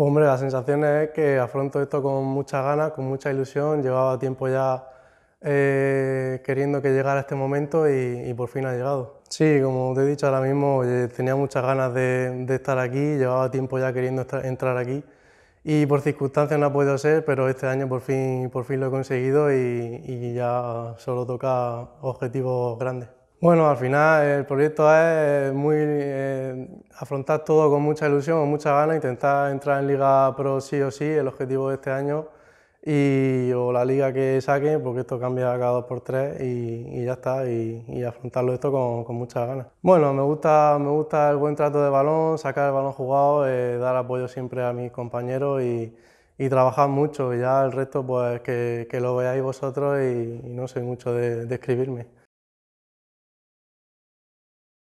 Pues, hombre, la sensación es que afronto esto con muchas ganas, con mucha ilusión. Llevaba tiempo ya eh, queriendo que llegara este momento y, por fin ha llegado. Sí, como te he dicho ahora mismo, eh, tenía muchas ganas de, estar aquí, llevaba tiempo ya queriendo entrar aquí y por circunstancias no ha podido ser, pero este año por fin, por fin lo he conseguido y, y ya solo toca objetivos grandes. Bueno, al final el proyecto es muy eh, afrontar todo con mucha ilusión, con mucha gana, intentar entrar en Liga Pro sí o sí, el objetivo de este año, y, o la liga que saque, porque esto cambia cada dos por tres y, ya está, y, afrontarlo esto con, mucha muchas ganas. Bueno, me gusta, me el buen trato de balón, sacar el balón jugado, eh, dar apoyo siempre a mis compañeros y, trabajar mucho, y ya el resto pues que, lo veáis vosotros y, no sé mucho de, de escribirme.